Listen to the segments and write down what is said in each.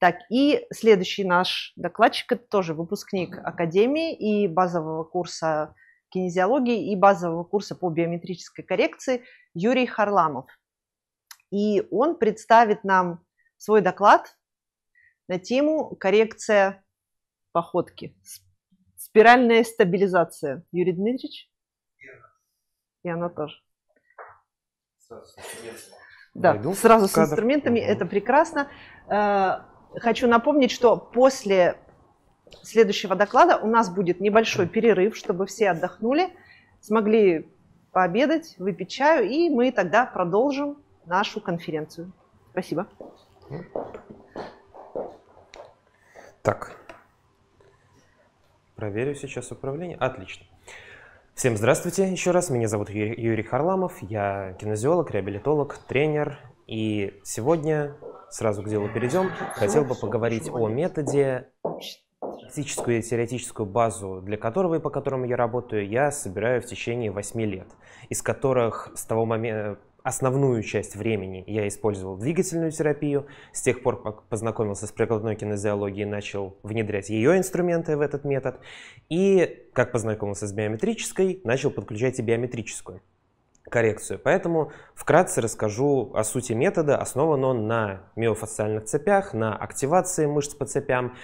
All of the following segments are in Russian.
Так, и следующий наш докладчик – это тоже выпускник Академии и базового курса кинезиологии и базового курса по биометрической коррекции Юрий Харламов. И он представит нам свой доклад на тему «Коррекция походки. Спиральная стабилизация». Юрий Дмитриевич? И она, и она тоже. Сразу да, сразу с инструментами, это прекрасно. Э, хочу напомнить, что после следующего доклада у нас будет небольшой перерыв, чтобы все отдохнули, смогли пообедать, выпить чаю, и мы тогда продолжим нашу конференцию. Спасибо. Так, проверю сейчас управление. Отлично. Всем здравствуйте еще раз. Меня зовут Юрий Харламов. Я кинезиолог, реабилитолог, тренер и сегодня, сразу к делу перейдем, хотел бы поговорить о методе, практическую и теоретическую базу, для которого и по которому я работаю, я собираю в течение 8 лет, из которых с того момента, основную часть времени я использовал двигательную терапию. С тех пор, как познакомился с прикладной кинезиологией, начал внедрять ее инструменты в этот метод. И как познакомился с биометрической, начал подключать и биометрическую коррекцию. Поэтому вкратце расскажу о сути метода. Основан он на миофасциальных цепях, на активации мышц по цепям.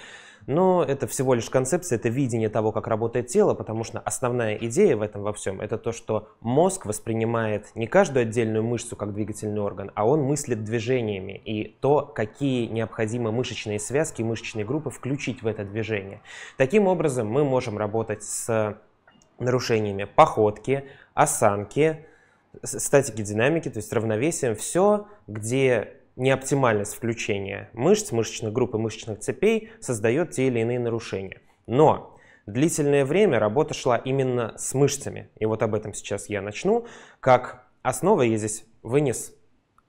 Но это всего лишь концепция, это видение того, как работает тело, потому что основная идея в этом во всем – это то, что мозг воспринимает не каждую отдельную мышцу как двигательный орган, а он мыслит движениями и то, какие необходимы мышечные связки, мышечные группы включить в это движение. Таким образом, мы можем работать с нарушениями походки, осанки, статики динамики, то есть равновесием, все, где неоптимальность включения мышц, мышечных групп и мышечных цепей создает те или иные нарушения. Но длительное время работа шла именно с мышцами. И вот об этом сейчас я начну. Как основа я здесь вынес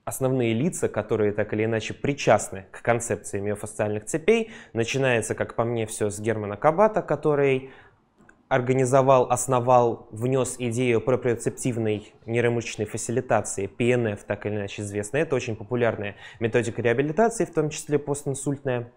основные лица, которые так или иначе причастны к концепции миофасциальных цепей. Начинается, как по мне, все с Германа Кабата, который организовал, основал, внес идею проприоцептивной нейромышечной фасилитации, ПНФ, так или иначе известная. Это очень популярная методика реабилитации, в том числе постинсультная,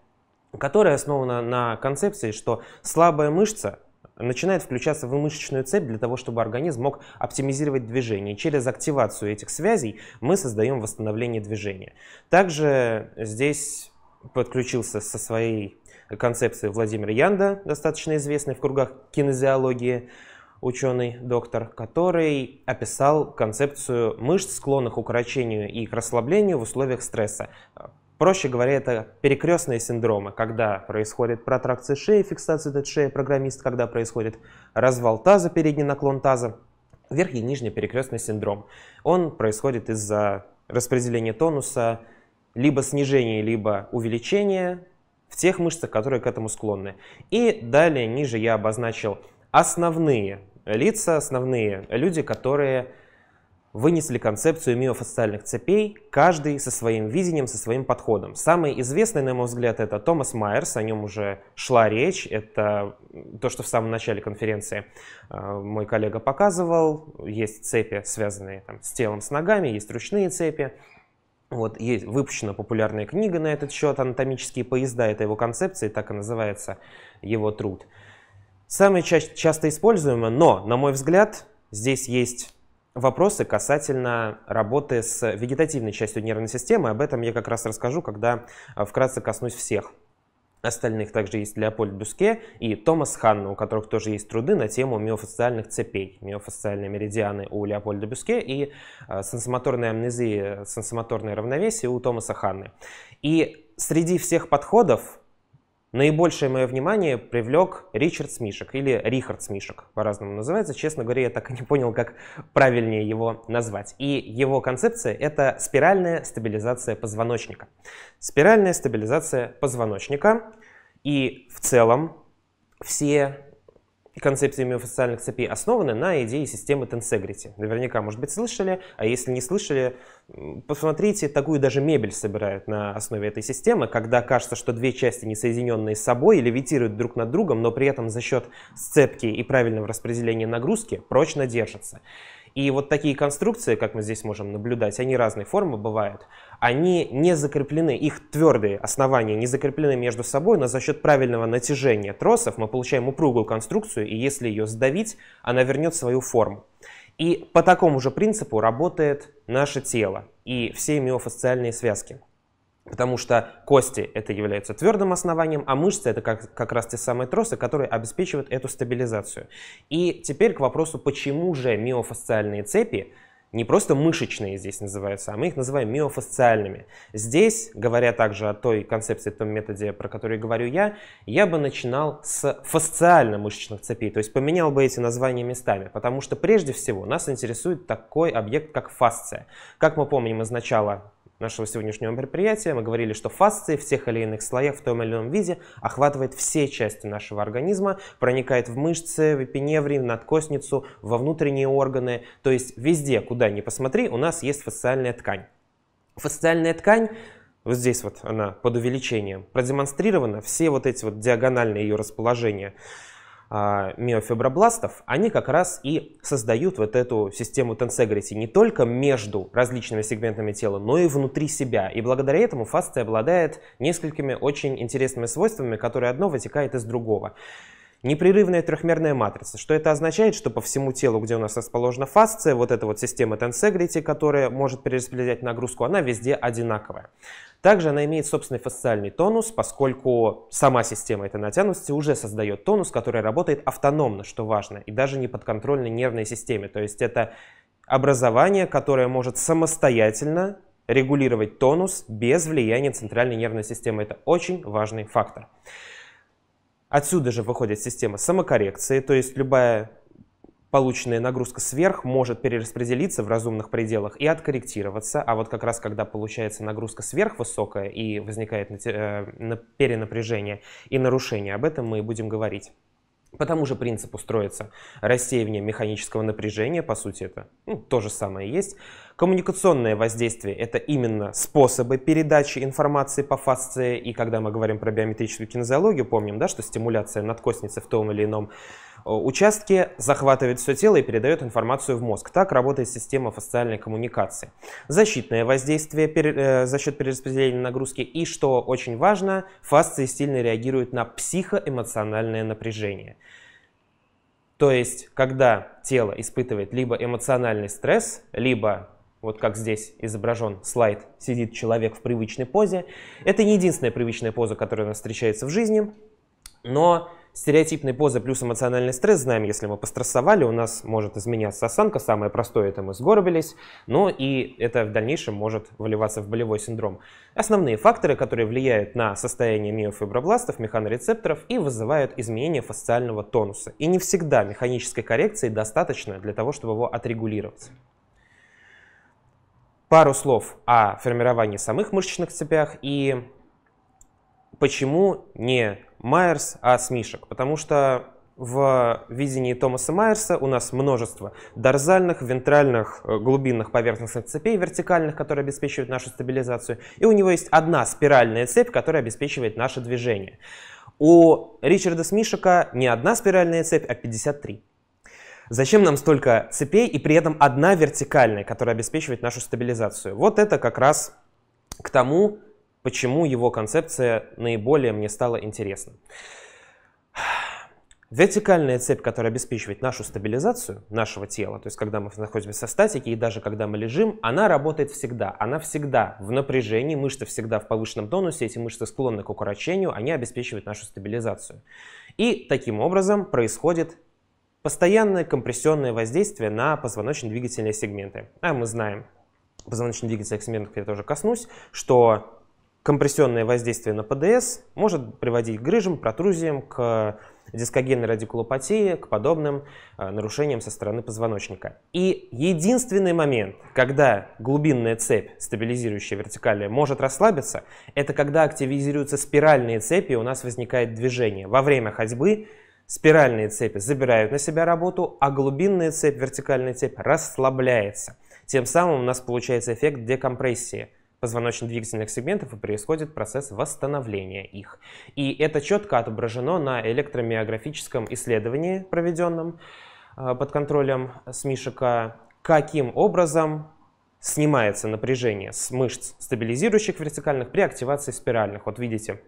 которая основана на концепции, что слабая мышца начинает включаться в мышечную цепь для того, чтобы организм мог оптимизировать движение. Через активацию этих связей мы создаем восстановление движения. Также здесь подключился со своей концепции Владимира Янда, достаточно известный в кругах кинезиологии ученый-доктор, который описал концепцию мышц, склонных к укорочению и к расслаблению в условиях стресса. Проще говоря, это перекрестные синдромы, когда происходит протракция шеи, фиксация этой шеи программист, когда происходит развал таза, передний наклон таза, верхний и нижний перекрестный синдром. Он происходит из-за распределения тонуса, либо снижения, либо увеличения в тех мышцах, которые к этому склонны. И далее ниже я обозначил основные лица, основные люди, которые вынесли концепцию миофасциальных цепей, каждый со своим видением, со своим подходом. Самый известный, на мой взгляд, это Томас Майерс, о нем уже шла речь, это то, что в самом начале конференции э, мой коллега показывал. Есть цепи, связанные там, с телом, с ногами, есть ручные цепи, вот, есть, выпущена популярная книга на этот счет «Анатомические поезда». Это его концепция, так и называется его труд. Самое ча- часто используемое, но, на мой взгляд, здесь есть вопросы касательно работы с вегетативной частью нервной системы. Об этом я как раз расскажу, когда э, вкратце коснусь всех Остальных также есть Леопольд Бюске и Томас Ханна, у которых тоже есть труды на тему миофасциальных цепей, миофасциальные меридианы у Леопольда Бюске и э, сенсомоторная амнезия, сенсомоторное равновесие у Томаса Ханны. И среди всех подходов Наибольшее мое внимание привлек Ричард Смишек или Рихард Смишек, по-разному называется. Честно говоря, я так и не понял, как правильнее его назвать. И его концепция — это спиральная стабилизация позвоночника. Спиральная стабилизация позвоночника и в целом все концепции миофасциальных цепей основаны на идее системы Tensegrity. Наверняка, может быть, слышали, а если не слышали, Посмотрите, такую даже мебель собирают на основе этой системы, когда кажется, что две части, не соединенные с собой, левитируют друг над другом, но при этом за счет сцепки и правильного распределения нагрузки прочно держатся. И вот такие конструкции, как мы здесь можем наблюдать, они разной формы бывают, они не закреплены, их твердые основания не закреплены между собой, но за счет правильного натяжения тросов мы получаем упругую конструкцию, и если ее сдавить, она вернет свою форму. И по такому же принципу работает наше тело и все миофасциальные связки. Потому что кости это является твердым основанием, а мышцы это как, как раз те самые тросы, которые обеспечивают эту стабилизацию. И теперь к вопросу, почему же миофасциальные цепи не просто мышечные здесь называются, а мы их называем миофасциальными. Здесь, говоря также о той концепции, о том методе, про который говорю я, я бы начинал с фасциально-мышечных цепей, то есть поменял бы эти названия местами, потому что прежде всего нас интересует такой объект, как фасция. Как мы помним из начала нашего сегодняшнего мероприятия. Мы говорили, что фасция в тех или иных слоях в том или ином виде охватывает все части нашего организма, проникает в мышцы, в пеневри, в надкосницу, во внутренние органы. То есть везде, куда ни посмотри, у нас есть фасциальная ткань. Фасциальная ткань вот здесь вот она под увеличением, продемонстрирована все вот эти вот диагональные ее расположения. А, миофибробластов, они как раз и создают вот эту систему tensegrity не только между различными сегментами тела, но и внутри себя. И благодаря этому фасция обладает несколькими очень интересными свойствами, которые одно вытекает из другого. Непрерывная трехмерная матрица. Что это означает? Что по всему телу, где у нас расположена фасция, вот эта вот система tensegrity, которая может перераспределять нагрузку, она везде одинаковая. Также она имеет собственный фасциальный тонус, поскольку сама система этой натянутости уже создает тонус, который работает автономно, что важно, и даже не подконтрольной нервной системе. То есть это образование, которое может самостоятельно регулировать тонус без влияния центральной нервной системы. Это очень важный фактор. Отсюда же выходит система самокоррекции, то есть любая полученная нагрузка сверх может перераспределиться в разумных пределах и откорректироваться, а вот как раз когда получается нагрузка сверхвысокая и возникает э, перенапряжение и нарушение, об этом мы и будем говорить. По тому же принципу строится рассеивание механического напряжения, по сути это ну, то же самое есть. Коммуникационное воздействие – это именно способы передачи информации по фасции, и когда мы говорим про биометрическую кинезиологию, помним, да, что стимуляция надкосницы в том или ином Э, участки захватывает все тело и передает информацию в мозг. Так работает система фасциальной коммуникации. Защитное воздействие э, за счет перераспределения нагрузки. И, что очень важно, фасции сильно реагируют на психоэмоциональное напряжение. То есть, когда тело испытывает либо эмоциональный стресс, либо вот как здесь изображен слайд, сидит человек в привычной позе. Это не единственная привычная поза, которая у нас встречается в жизни, но Стереотипные позы плюс эмоциональный стресс, знаем, если мы пострессовали, у нас может изменяться осанка, самое простое это мы сгорбились, но и это в дальнейшем может выливаться в болевой синдром. Основные факторы, которые влияют на состояние миофибробластов, механорецепторов и вызывают изменение фасциального тонуса. И не всегда механической коррекции достаточно для того, чтобы его отрегулировать. Пару слов о формировании самых мышечных цепях и почему не Майерс, а Смишек, потому что в видении Томаса Майерса у нас множество дорзальных, вентральных, э, глубинных поверхностных цепей, вертикальных, которые обеспечивают нашу стабилизацию, и у него есть одна спиральная цепь, которая обеспечивает наше движение. У Ричарда Смишека не одна спиральная цепь, а 53. Зачем нам столько цепей и при этом одна вертикальная, которая обеспечивает нашу стабилизацию? Вот это как раз к тому, почему его концепция наиболее мне стала интересна. Вертикальная цепь, которая обеспечивает нашу стабилизацию нашего тела, то есть когда мы находимся в статике и даже когда мы лежим, она работает всегда. Она всегда в напряжении, мышцы всегда в повышенном тонусе, эти мышцы склонны к укорочению, они обеспечивают нашу стабилизацию. И таким образом происходит постоянное компрессионное воздействие на позвоночно-двигательные сегменты. А мы знаем, позвоночно-двигательных сегментов я тоже коснусь, что компрессионное воздействие на ПДС может приводить к грыжам, протрузиям, к э, дискогенной радикулопатии, к подобным э, нарушениям со стороны позвоночника. И единственный момент, когда глубинная цепь, стабилизирующая вертикальная, может расслабиться, это когда активизируются спиральные цепи, и у нас возникает движение. Во время ходьбы спиральные цепи забирают на себя работу, а глубинная цепь, вертикальная цепь расслабляется. Тем самым у нас получается эффект декомпрессии – позвоночно-двигательных сегментов и происходит процесс восстановления их. И это четко отображено на электромиографическом исследовании, проведенном э, под контролем СМИШика, каким образом снимается напряжение с мышц стабилизирующих вертикальных при активации спиральных. Вот видите,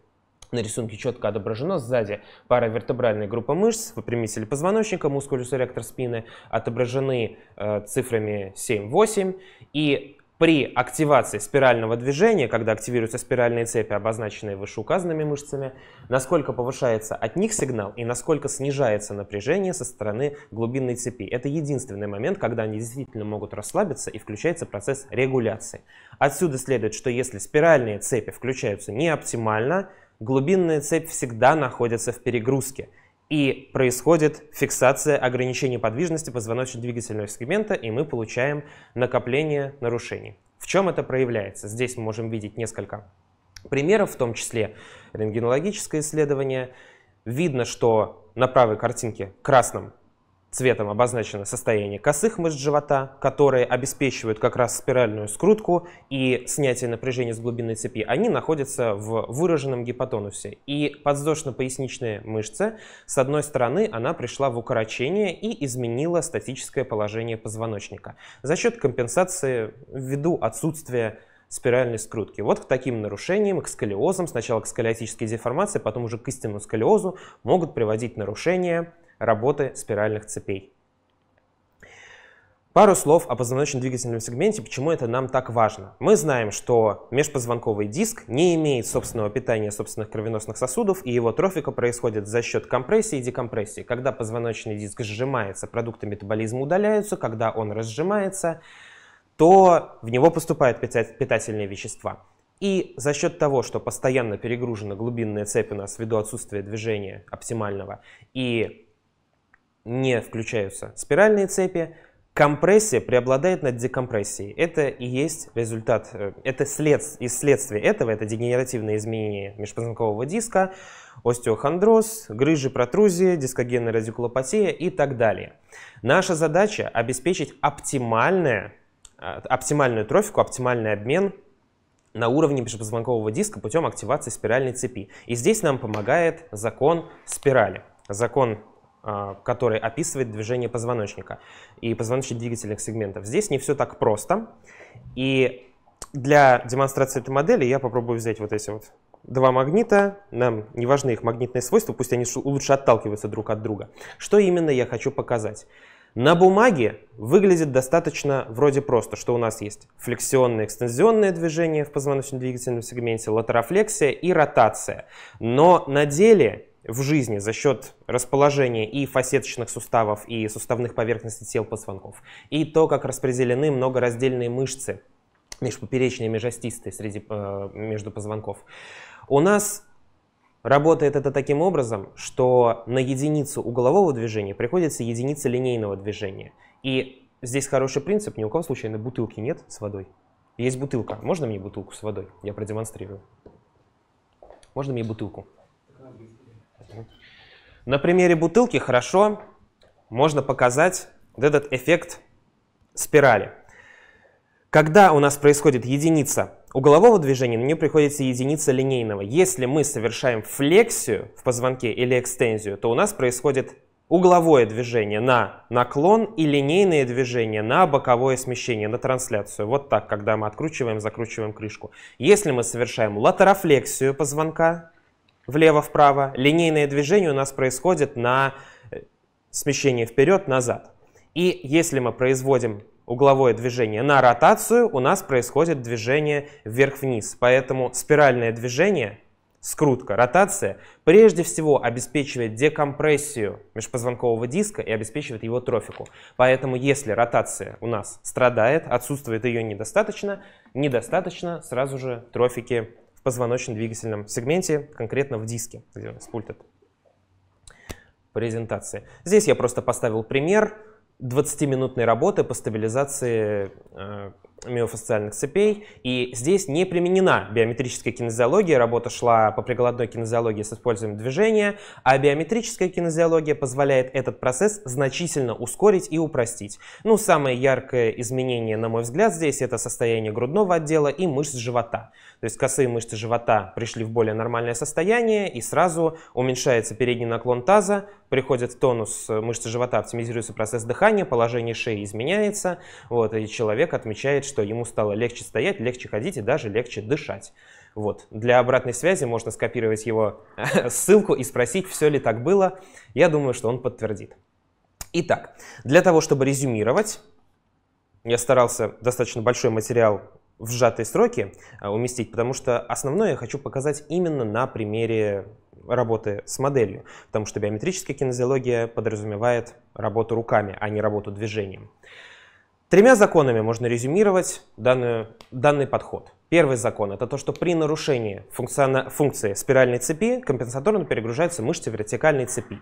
на рисунке четко отображено сзади пара вертебральной группы мышц, выпрямитель позвоночника, мускулюс ректор спины, отображены э, цифрами 7-8. И при активации спирального движения, когда активируются спиральные цепи, обозначенные вышеуказанными мышцами, насколько повышается от них сигнал и насколько снижается напряжение со стороны глубинной цепи. Это единственный момент, когда они действительно могут расслабиться и включается процесс регуляции. Отсюда следует, что если спиральные цепи включаются не оптимально, глубинная цепь всегда находится в перегрузке – и происходит фиксация ограничения подвижности позвоночно-двигательного сегмента, и мы получаем накопление нарушений. В чем это проявляется? Здесь мы можем видеть несколько примеров, в том числе рентгенологическое исследование. Видно, что на правой картинке красным Цветом обозначено состояние косых мышц живота, которые обеспечивают как раз спиральную скрутку и снятие напряжения с глубины цепи. Они находятся в выраженном гипотонусе. И подвздошно-поясничная мышца, с одной стороны, она пришла в укорочение и изменила статическое положение позвоночника за счет компенсации ввиду отсутствия спиральной скрутки. Вот к таким нарушениям, к сколиозам, сначала к сколиотической деформации, потом уже к истинному сколиозу могут приводить нарушения работы спиральных цепей. Пару слов о позвоночно-двигательном сегменте, почему это нам так важно. Мы знаем, что межпозвонковый диск не имеет собственного питания собственных кровеносных сосудов, и его трофика происходит за счет компрессии и декомпрессии. Когда позвоночный диск сжимается, продукты метаболизма удаляются, когда он разжимается, то в него поступают питательные вещества. И за счет того, что постоянно перегружена глубинная цепь у нас ввиду отсутствия движения оптимального, и не включаются спиральные цепи, компрессия преобладает над декомпрессией. Это и есть результат, э, это след, и следствие этого, это дегенеративные изменения межпозвонкового диска, остеохондроз, грыжи, протрузии, дискогенная радикулопатия и так далее. Наша задача обеспечить оптимальное, э, оптимальную трофику, оптимальный обмен на уровне межпозвонкового диска путем активации спиральной цепи. И здесь нам помогает закон спирали. Закон а, который описывает движение позвоночника и позвоночных двигательных сегментов. Здесь не все так просто. И для демонстрации этой модели я попробую взять вот эти вот два магнита. Нам не важны их магнитные свойства, пусть они лучше отталкиваются друг от друга. Что именно я хочу показать? На бумаге выглядит достаточно вроде просто, что у нас есть флексионное экстензионное движение в позвоночно-двигательном сегменте, латерофлексия и ротация. Но на деле в жизни за счет расположения и фасеточных суставов, и суставных поверхностей тел позвонков, и то, как распределены многораздельные мышцы межпоперечные, межостистые среди, э, между позвонков. У нас Работает это таким образом, что на единицу углового движения приходится единица линейного движения. И здесь хороший принцип, ни у кого случайно бутылки нет с водой. Есть бутылка. Можно мне бутылку с водой? Я продемонстрирую. Можно мне бутылку? На примере бутылки хорошо можно показать вот этот эффект спирали. Когда у нас происходит единица углового движения, на нее приходится единица линейного. Если мы совершаем флексию в позвонке или экстензию, то у нас происходит угловое движение на наклон и линейные движения на боковое смещение, на трансляцию. Вот так, когда мы откручиваем, закручиваем крышку. Если мы совершаем латерофлексию позвонка, влево-вправо. Линейное движение у нас происходит на э, смещение вперед-назад. И если мы производим угловое движение на ротацию, у нас происходит движение вверх-вниз. Поэтому спиральное движение, скрутка, ротация, прежде всего обеспечивает декомпрессию межпозвонкового диска и обеспечивает его трофику. Поэтому если ротация у нас страдает, отсутствует ее недостаточно, недостаточно сразу же трофики позвоночно-двигательном сегменте, конкретно в диске, где у нас пульт это презентации. Здесь я просто поставил пример 20-минутной работы по стабилизации э, миофасциальных цепей, и здесь не применена биометрическая кинезиология, работа шла по прикладной кинезиологии с использованием движения, а биометрическая кинезиология позволяет этот процесс значительно ускорить и упростить. Ну, самое яркое изменение, на мой взгляд, здесь это состояние грудного отдела и мышц живота. То есть косые мышцы живота пришли в более нормальное состояние, и сразу уменьшается передний наклон таза, приходит в тонус э, мышцы живота, оптимизируется процесс дыхания, положение шеи изменяется, вот, и человек отмечает, что ему стало легче стоять, легче ходить и даже легче дышать. Вот. Для обратной связи можно скопировать его э, ссылку и спросить, все ли так было. Я думаю, что он подтвердит. Итак, для того, чтобы резюмировать, я старался достаточно большой материал в сжатые сроки э, уместить, потому что основное я хочу показать именно на примере работы с моделью, потому что биометрическая кинезиология подразумевает работу руками, а не работу движением. Тремя законами можно резюмировать данный данный подход. Первый закон – это то, что при нарушении функции спиральной цепи компенсаторно перегружаются мышцы вертикальной цепи.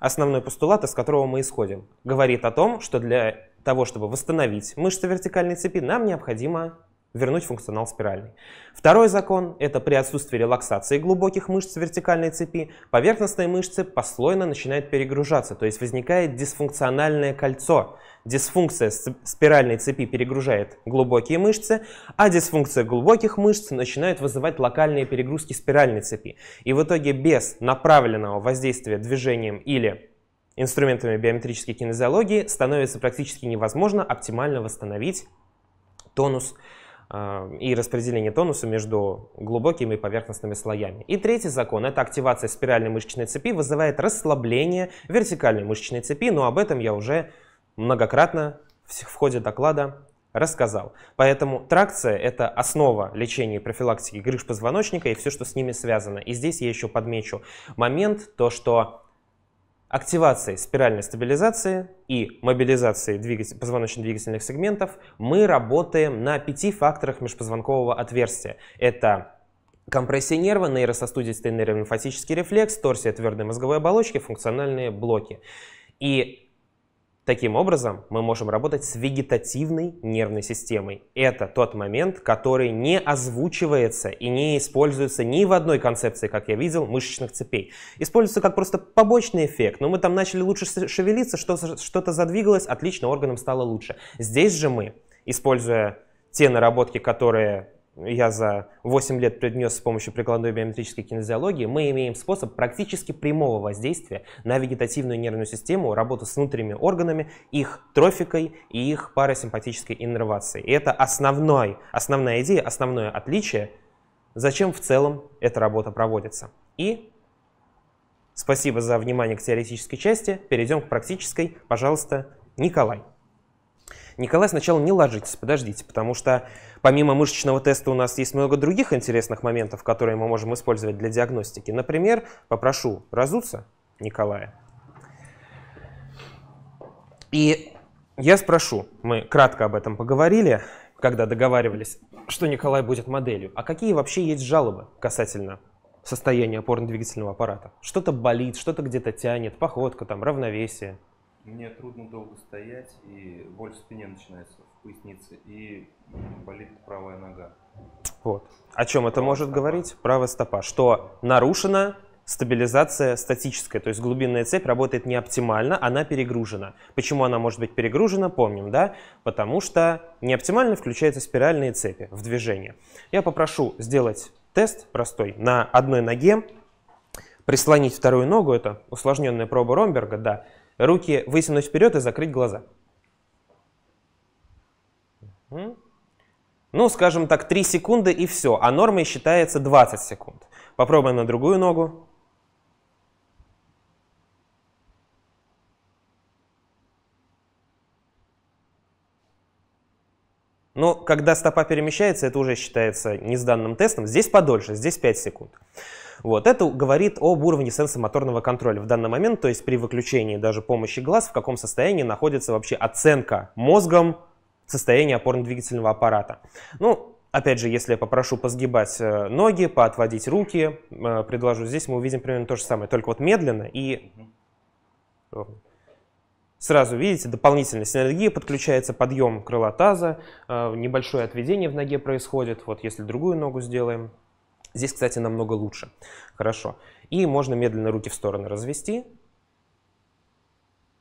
Основной постулат, из которого мы исходим, говорит о том, что для того, чтобы восстановить мышцы вертикальной цепи, нам необходимо вернуть функционал спиральный. Второй закон – это при отсутствии релаксации глубоких мышц вертикальной цепи, поверхностные мышцы послойно начинают перегружаться, то есть возникает дисфункциональное кольцо. Дисфункция спиральной цепи перегружает глубокие мышцы, а дисфункция глубоких мышц начинает вызывать локальные перегрузки спиральной цепи. И в итоге без направленного воздействия движением или инструментами биометрической кинезиологии становится практически невозможно оптимально восстановить тонус Э, и распределение тонуса между глубокими и поверхностными слоями. И третий закон – это активация спиральной мышечной цепи вызывает расслабление вертикальной мышечной цепи, но об этом я уже многократно в ходе доклада рассказал. Поэтому тракция – это основа лечения и профилактики грыж позвоночника и все, что с ними связано. И здесь я еще подмечу момент, то, что активацией спиральной стабилизации и мобилизацией двигатель, позвоночно-двигательных сегментов мы работаем на пяти факторах межпозвонкового отверстия. Это компрессия нерва, нейрососудистый нейромимфатический рефлекс, торсия твердой мозговой оболочки, функциональные блоки. И Таким образом, мы можем работать с вегетативной нервной системой. Это тот момент, который не озвучивается и не используется ни в одной концепции, как я видел, мышечных цепей. Используется как просто побочный эффект. Но мы там начали лучше шевелиться, что-то задвигалось, отлично, органам стало лучше. Здесь же мы, используя те наработки, которые я за 8 лет преднес с помощью прикладной биометрической кинезиологии, мы имеем способ практически прямого воздействия на вегетативную нервную систему, работу с внутренними органами, их трофикой и их парасимпатической иннервацией. И это основной, основная идея, основное отличие, зачем в целом эта работа проводится. И спасибо за внимание к теоретической части. Перейдем к практической. Пожалуйста, Николай. Николай, сначала не ложитесь, подождите, потому что помимо мышечного теста у нас есть много других интересных моментов, которые мы можем использовать для диагностики. Например, попрошу разуться Николая. И я спрошу, мы кратко об этом поговорили, когда договаривались, что Николай будет моделью. А какие вообще есть жалобы касательно состояния опорно-двигательного аппарата? Что-то болит, что-то где-то тянет, походка, там, равновесие – мне трудно долго стоять, и боль в спине начинается, в пояснице, и болит правая нога. Вот. О чем правая это может стопа. говорить? Правая стопа. Что нарушена стабилизация статическая, то есть глубинная цепь работает не оптимально, она перегружена. Почему она может быть перегружена, помним, да? Потому что неоптимально включаются спиральные цепи в движение. Я попрошу сделать тест простой на одной ноге, прислонить вторую ногу, это усложненная проба Ромберга, да, Руки высунуть вперед и закрыть глаза. Ну, скажем так, 3 секунды и все, а нормой считается 20 секунд. Попробуем на другую ногу. Но когда стопа перемещается, это уже считается несданным тестом. Здесь подольше, здесь 5 секунд. Вот. Это говорит об уровне сенсомоторного контроля в данный момент, то есть при выключении даже помощи глаз, в каком состоянии находится вообще оценка мозгом состояния опорно-двигательного аппарата. Ну, Опять же, если я попрошу посгибать э, ноги, поотводить руки, э, предложу здесь, мы увидим примерно то же самое, только вот медленно и... Сразу, видите, дополнительная синергия, подключается подъем крыла таза, э, небольшое отведение в ноге происходит. Вот если другую ногу сделаем. Здесь, кстати, намного лучше. Хорошо. И можно медленно руки в стороны развести.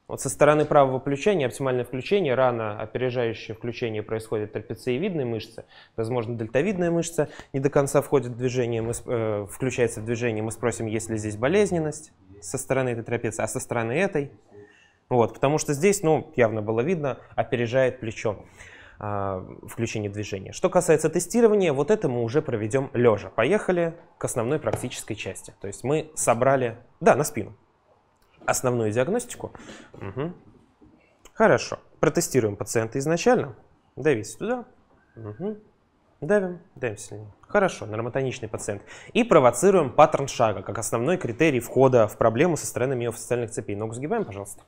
Вот со стороны правого плеча оптимальное включение, рано опережающее включение происходит трапециевидной мышцы, возможно, дельтовидная мышца не до конца входит в движение, мы, э, включается в движение, мы спросим, есть ли здесь болезненность со стороны этой трапеции, а со стороны этой – вот, потому что здесь, ну, явно было видно, опережает плечо а, включение движения. Что касается тестирования, вот это мы уже проведем лежа. Поехали к основной практической части. То есть мы собрали, да, на спину, основную диагностику. Угу. Хорошо. Протестируем пациента изначально. Давите туда. Угу. Давим, давим сильнее. Хорошо, нормотоничный пациент. И провоцируем паттерн шага, как основной критерий входа в проблему со стороны миофасциальных цепей. Ногу сгибаем, пожалуйста.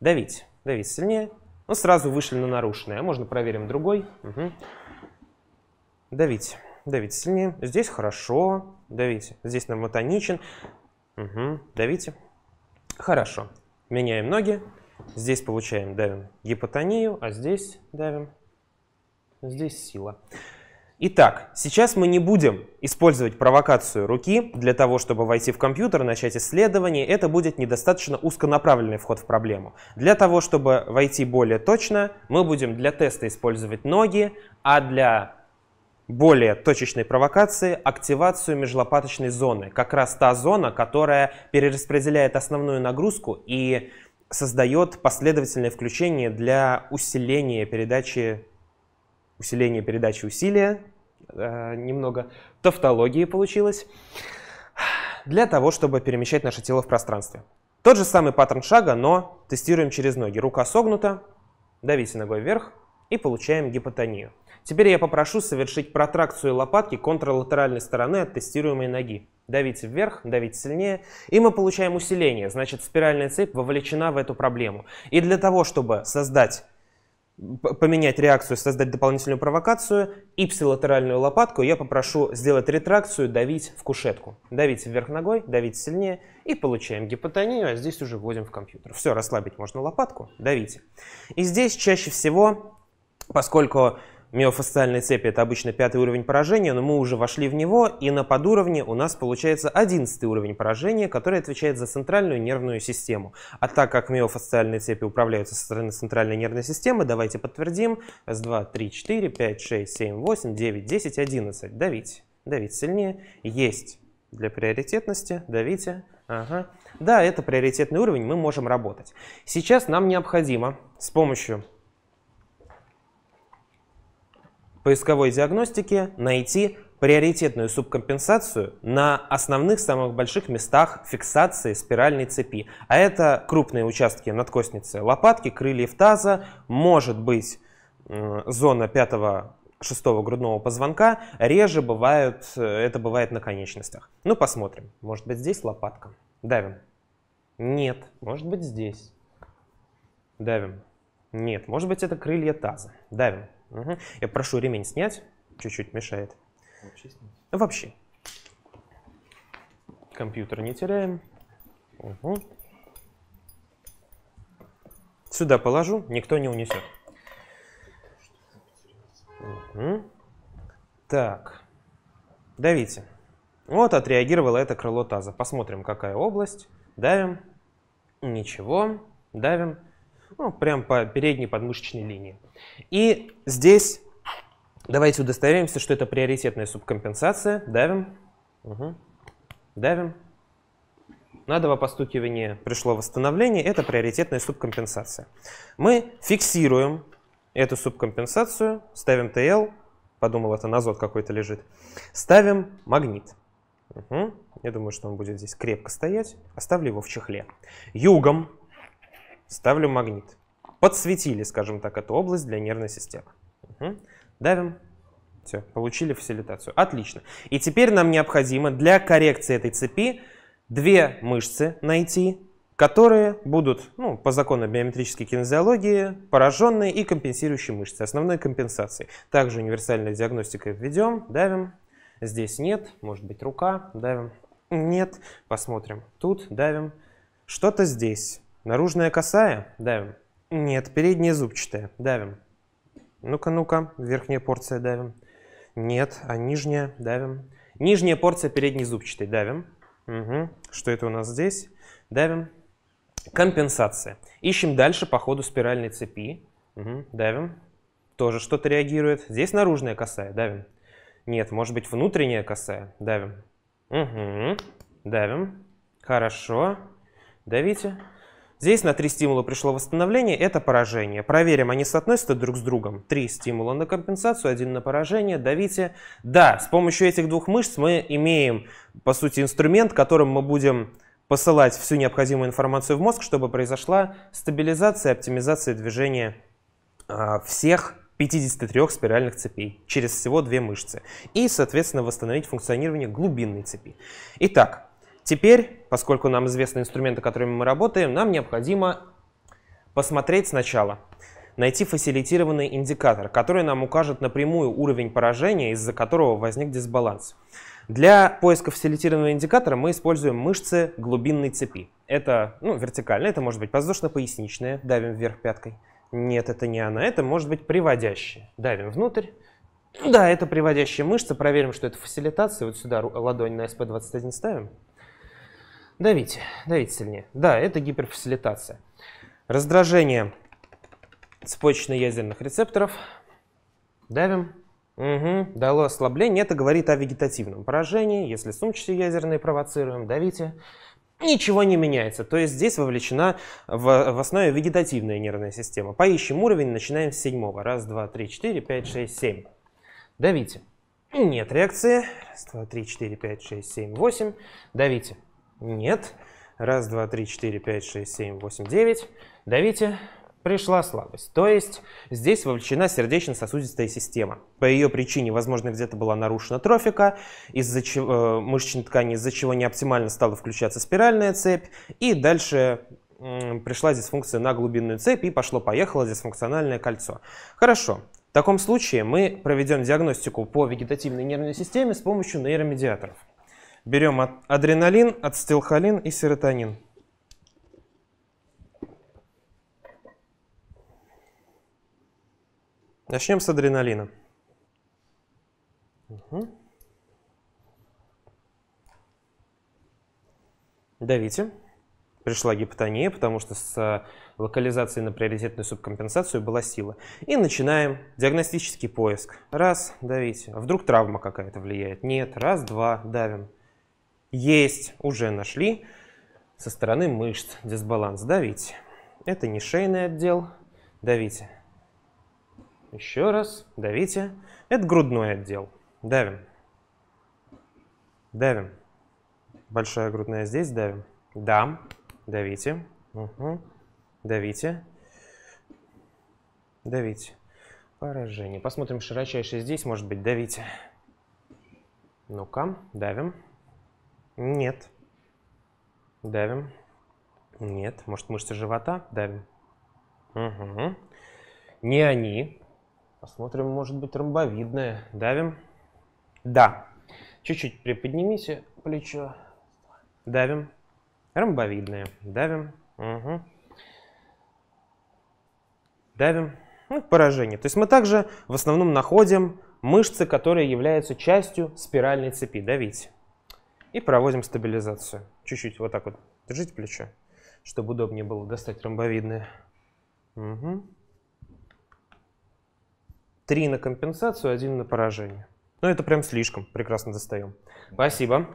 Давить. Давить сильнее. Ну, сразу вышли на нарушенное. А можно проверим другой. Угу. Давить. Давить сильнее. Здесь хорошо. Давите. Здесь нам мотоничен. Угу. Давите. Хорошо. Меняем ноги. Здесь получаем, давим гипотонию, а здесь давим. Здесь сила. Итак, сейчас мы не будем использовать провокацию руки для того, чтобы войти в компьютер, начать исследование. Это будет недостаточно узконаправленный вход в проблему. Для того, чтобы войти более точно, мы будем для теста использовать ноги, а для более точечной провокации активацию межлопаточной зоны. Как раз та зона, которая перераспределяет основную нагрузку и создает последовательное включение для усиления передачи усиление передачи усилия, э, немного тавтологии получилось, для того, чтобы перемещать наше тело в пространстве. Тот же самый паттерн шага, но тестируем через ноги. Рука согнута, давите ногой вверх и получаем гипотонию. Теперь я попрошу совершить протракцию лопатки контрлатеральной стороны от тестируемой ноги. Давите вверх, давите сильнее, и мы получаем усиление, значит спиральная цепь вовлечена в эту проблему. И для того, чтобы создать поменять реакцию, создать дополнительную провокацию, ипсилатеральную лопатку я попрошу сделать ретракцию, давить в кушетку. Давить вверх ногой, давить сильнее и получаем гипотонию, а здесь уже вводим в компьютер. Все, расслабить можно лопатку, давите. И здесь чаще всего, поскольку Миофасциальные цепи – это обычно пятый уровень поражения, но мы уже вошли в него, и на подуровне у нас получается одиннадцатый уровень поражения, который отвечает за центральную нервную систему. А так как миофасциальные цепи управляются со стороны центральной нервной системы, давайте подтвердим. Раз, два, три, четыре, пять, шесть, семь, восемь, девять, десять, одиннадцать. Давить. Давить сильнее. Есть. Для приоритетности давите. Ага. Да, это приоритетный уровень, мы можем работать. Сейчас нам необходимо с помощью поисковой диагностики найти приоритетную субкомпенсацию на основных самых больших местах фиксации спиральной цепи. А это крупные участки надкостницы лопатки, крыльев таза, может быть зона пятого шестого грудного позвонка, реже бывают, э, это бывает на конечностях. Ну, посмотрим. Может быть, здесь лопатка. Давим. Нет. Может быть, здесь. Давим. Нет. Может быть, это крылья таза. Давим. Угу. Я прошу ремень снять, чуть-чуть мешает. Вообще снять? Вообще. Компьютер не теряем. Угу. Сюда положу, никто не унесет. Угу. Так, давите. Вот отреагировало это крыло таза. Посмотрим, какая область. Давим. Ничего. Давим ну, прям по передней подмышечной линии. И здесь давайте удостоверимся, что это приоритетная субкомпенсация. Давим. Угу. Давим. Надово постукивание пришло восстановление. Это приоритетная субкомпенсация. Мы фиксируем эту субкомпенсацию, ставим ТЛ, подумал, это назот какой-то лежит, ставим магнит. Угу. Я думаю, что он будет здесь крепко стоять. Оставлю его в чехле. Югом Ставлю магнит. Подсветили, скажем так, эту область для нервной системы. Угу. Давим. Все, получили фасилитацию. Отлично. И теперь нам необходимо для коррекции этой цепи две мышцы найти, которые будут, ну, по закону биометрической кинезиологии, пораженные и компенсирующие мышцы, основной компенсации. Также универсальной диагностикой введем, давим. Здесь нет, может быть рука, давим. Нет, посмотрим. Тут давим. Что-то здесь. Наружная косая? Давим. Нет, передняя зубчатая. Давим. Ну-ка, ну-ка, верхняя порция давим. Нет, а нижняя давим. Нижняя порция передней зубчатой давим. Угу. Что это у нас здесь? Давим. Компенсация. Ищем дальше по ходу спиральной цепи. Угу. Давим. Тоже что-то реагирует. Здесь наружная косая. Давим. Нет, может быть внутренняя косая. Давим. Угу. Давим. Хорошо. Давите. Здесь на три стимула пришло восстановление, это поражение. Проверим, они соотносятся друг с другом. Три стимула на компенсацию, один на поражение, давите. Да, с помощью этих двух мышц мы имеем, по сути, инструмент, которым мы будем посылать всю необходимую информацию в мозг, чтобы произошла стабилизация и оптимизация движения а, всех 53 спиральных цепей через всего две мышцы и, соответственно, восстановить функционирование глубинной цепи. Итак, Теперь, поскольку нам известны инструменты, которыми мы работаем, нам необходимо посмотреть сначала, найти фасилитированный индикатор, который нам укажет напрямую уровень поражения, из-за которого возник дисбаланс. Для поиска фасилитированного индикатора мы используем мышцы глубинной цепи. Это ну, вертикально, это может быть воздушно-поясничная, давим вверх пяткой. Нет, это не она, это может быть приводящая. Давим внутрь. Да, это приводящая мышца. Проверим, что это фасилитация. Вот сюда ладонь на SP21 ставим. Давите, давите сильнее. Да, это гиперфасилитация. Раздражение цепочечно-ядерных рецепторов. Давим. Угу, дало ослабление. Это говорит о вегетативном поражении. Если сумчатые ядерные провоцируем, давите. Ничего не меняется. То есть здесь вовлечена в, в основе вегетативная нервная система. Поищем уровень, начинаем с седьмого. Раз, два, три, четыре, пять, шесть, семь. Давите. Нет реакции. Раз, два, три, четыре, пять, шесть, семь, восемь. Давите. Нет. Раз, два, три, четыре, пять, шесть, семь, восемь, девять. Давите. Пришла слабость. То есть здесь вовлечена сердечно-сосудистая система. По ее причине, возможно, где-то была нарушена трофика, из-за чего, э, мышечной ткани, из-за чего не оптимально стала включаться спиральная цепь. И дальше пришла дисфункция на глубинную цепь и пошло-поехало дисфункциональное кольцо. Хорошо. В таком случае мы проведем диагностику по вегетативной нервной системе с помощью нейромедиаторов. Берем адреналин, ацетилхолин и серотонин. Начнем с адреналина. Угу. Давите. Пришла гипотония, потому что с а, локализацией на приоритетную субкомпенсацию была сила. И начинаем диагностический поиск. Раз, давите. А вдруг травма какая-то влияет? Нет. Раз, два, давим. Есть, уже нашли. Со стороны мышц дисбаланс. Давите. Это не шейный отдел. Давите. Еще раз. Давите. Это грудной отдел. Давим. Давим. Большая грудная здесь. Давим. Дам. Давите. Угу. Давите. Давите. Поражение. Посмотрим широчайшее здесь, может быть, давите. Ну-ка, давим. Нет. Давим. Нет. Может, мышцы живота? Давим. Угу. Не они. Посмотрим, может быть, ромбовидное. Давим. Да. Чуть-чуть приподнимите плечо. Давим. Ромбовидное. Давим. Угу. Давим. Ну, поражение. То есть мы также в основном находим мышцы, которые являются частью спиральной цепи. Давить и проводим стабилизацию. Чуть-чуть вот так вот держите плечо, чтобы удобнее было достать ромбовидные. Угу. Три на компенсацию, один на поражение. Ну, это прям слишком. Прекрасно достаем. Спасибо.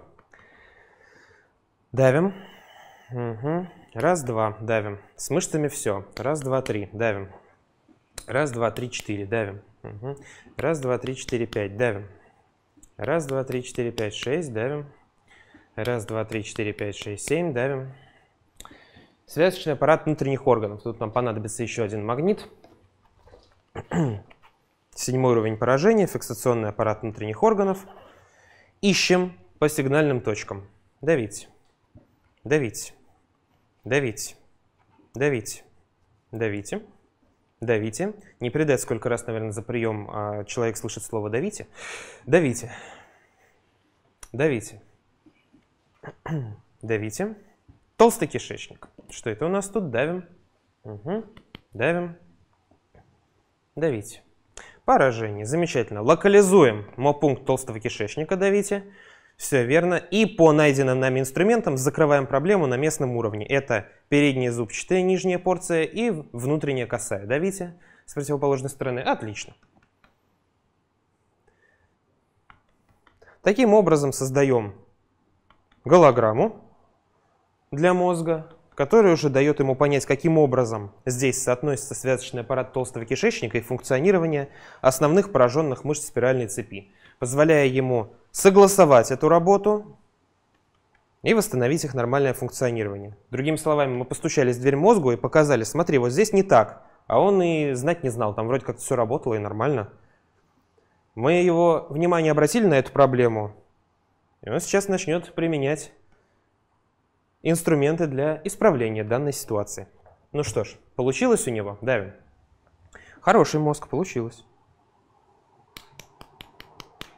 Давим. Угу. Раз, два, давим. С мышцами все. Раз, два, три, давим. Раз, два, три, четыре, давим. Угу. Раз, два, три, четыре, пять, давим. Раз, два, три, четыре, пять, шесть, давим. Раз, два, три, четыре, пять, шесть, семь. Давим. Связочный аппарат внутренних органов. Тут нам понадобится еще один магнит. Седьмой уровень поражения, фиксационный аппарат внутренних органов. Ищем по сигнальным точкам. Давить, давить, давить, давить, давите, давите. Не передать, сколько раз, наверное, за прием а, человек слышит слово «давите». Давите, давите. давите. Давите. Толстый кишечник. Что это у нас тут? Давим. Угу. Давим. Давите. Поражение. Замечательно. Локализуем мопункт толстого кишечника. Давите. Все верно. И по найденным нами инструментам закрываем проблему на местном уровне. Это передняя зубчатая нижняя порция и внутренняя косая. Давите с противоположной стороны. Отлично. Таким образом создаем голограмму для мозга, которая уже дает ему понять, каким образом здесь соотносится связочный аппарат толстого кишечника и функционирование основных пораженных мышц спиральной цепи, позволяя ему согласовать эту работу и восстановить их нормальное функционирование. Другими словами, мы постучались в дверь мозгу и показали, смотри, вот здесь не так, а он и знать не знал, там вроде как все работало и нормально. Мы его внимание обратили на эту проблему, и он сейчас начнет применять инструменты для исправления данной ситуации. Ну что ж, получилось у него, давим. Хороший мозг, получилось.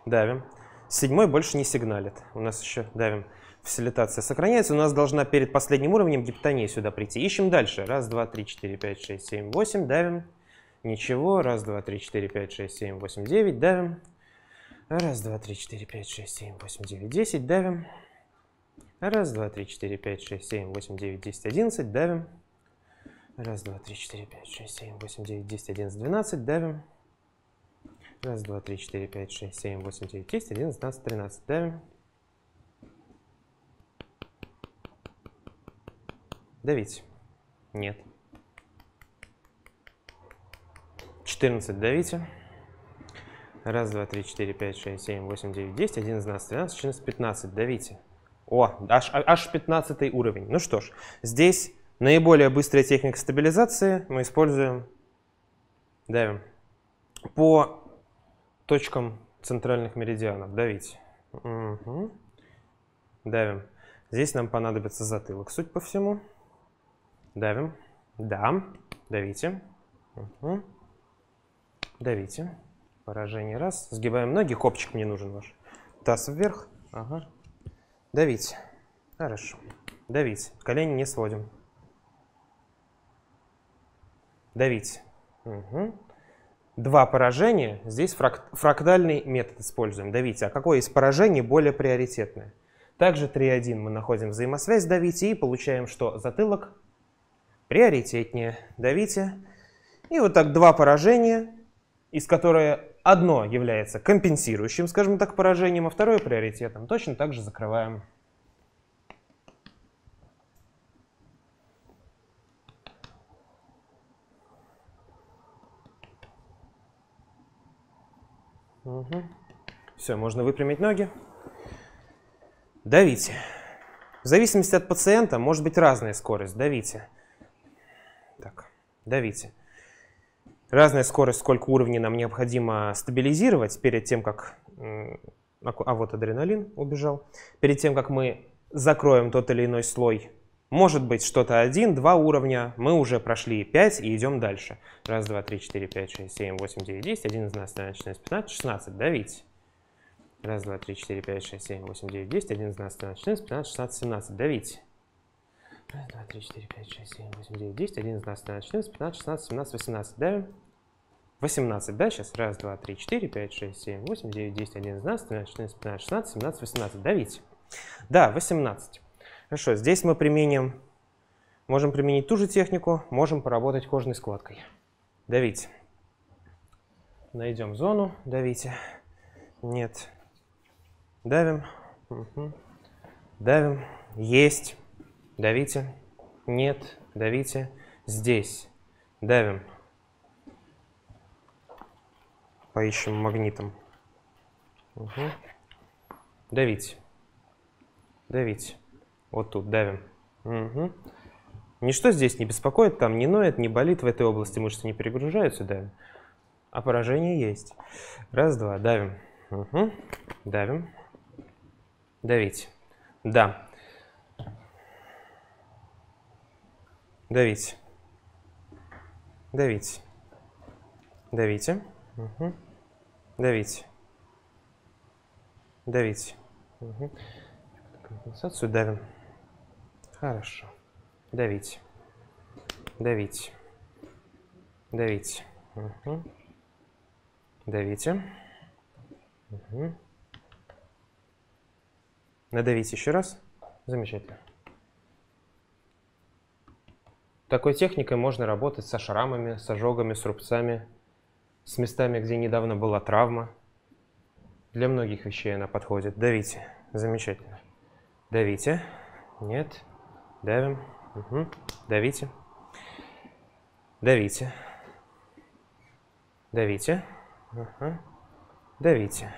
Давим. Седьмой больше не сигналит. У нас еще давим. Фасилитация сохраняется. У нас должна перед последним уровнем гиптония сюда прийти. Ищем дальше. Раз, два, три, четыре, пять, шесть, семь, восемь. Давим. Ничего. Раз, два, три, четыре, пять, шесть, семь, восемь, девять. Давим. Раз, два, три, четыре, пять, шесть, семь, восемь, девять, десять. Давим. Раз, два, три, четыре, пять, шесть, семь, восемь, девять, десять, одиннадцать. Давим. Раз, два, три, четыре, пять, шесть, семь, восемь, девять, десять, одиннадцать, двенадцать. Давим. Раз, два, три, четыре, пять, шесть, семь, восемь, девять, десять, одиннадцать, двенадцать, тринадцать. Давим. Давить. Нет. 14 давите. Раз, два, три, четыре, пять, шесть, семь, восемь, девять, десять, один, двенадцать, тринадцать, четырнадцать, пятнадцать. Давите. О, аж, аж 15 уровень. Ну что ж, здесь наиболее быстрая техника стабилизации. Мы используем... Давим. По точкам центральных меридианов. Давите. Угу. Давим. Здесь нам понадобится затылок, суть по всему. Давим. Да. Давите. Угу. Давите. Поражение. Раз. Сгибаем ноги. Копчик мне нужен ваш. Таз вверх. Ага. Давить. Хорошо. Давить. Колени не сводим. Давить. Угу. Два поражения. Здесь фрак... фрактальный метод используем. Давить. А какое из поражений более приоритетное? Также 3.1 мы находим взаимосвязь давите и получаем, что затылок приоритетнее. Давите. И вот так два поражения, из которых Одно является компенсирующим, скажем так, поражением, а второе приоритетом. Точно так же закрываем. Угу. Все, можно выпрямить ноги. Давите. В зависимости от пациента может быть разная скорость. Давите. Так, давите разная скорость, сколько уровней нам необходимо стабилизировать перед тем, как... А вот адреналин убежал. Перед тем, как мы закроем тот или иной слой, может быть что-то один, два уровня, мы уже прошли 5 и идем дальше. Раз, два, три, четыре, пять, шесть, семь, восемь, девять, десять. Один из нас начинает с 15, 16, да, Раз, два, три, четыре, пять, шесть, семь, восемь, девять, десять. Один из нас начинает с 15, 16, 17, давить. 2, 3, 4, 5, 6, 7, 8, 9, 10, 11, 12, 13, 14, 15, 16, 17, 18, да? 18, да, сейчас? Раз, два, три, четыре, пять, шесть, семь, восемь, девять, десять, один, двенадцать, тринадцать, четырнадцать, пятнадцать, шестнадцать, семнадцать, восемнадцать. давить Да, 18. Хорошо, здесь мы применим, можем применить ту же технику, можем поработать кожной складкой. давить Найдем зону, давите. Нет. Давим. Угу. Давим. Есть. Давите. Нет. Давите. Здесь. Давим. Поищем магнитом. Угу. давите, Давить. Вот тут давим. Угу. Ничто здесь не беспокоит, там не ноет, не болит, в этой области мышцы не перегружаются, давим. А поражение есть. Раз, два, давим. Угу. Давим. Давить. Да. Давите, давите, Давите. Угу. давите. Давить. Угу. Компенсацию давим. Хорошо. Давите, давите, давите, Угу. Давите. Угу. Надавить еще раз. Замечательно. Такой техникой можно работать со шрамами, с ожогами, с рубцами, с местами, где недавно была травма. Для многих вещей она подходит. Давите. Замечательно. Давите. Нет. Давим. Угу. Давите. Давите. Давите. Угу. Давите.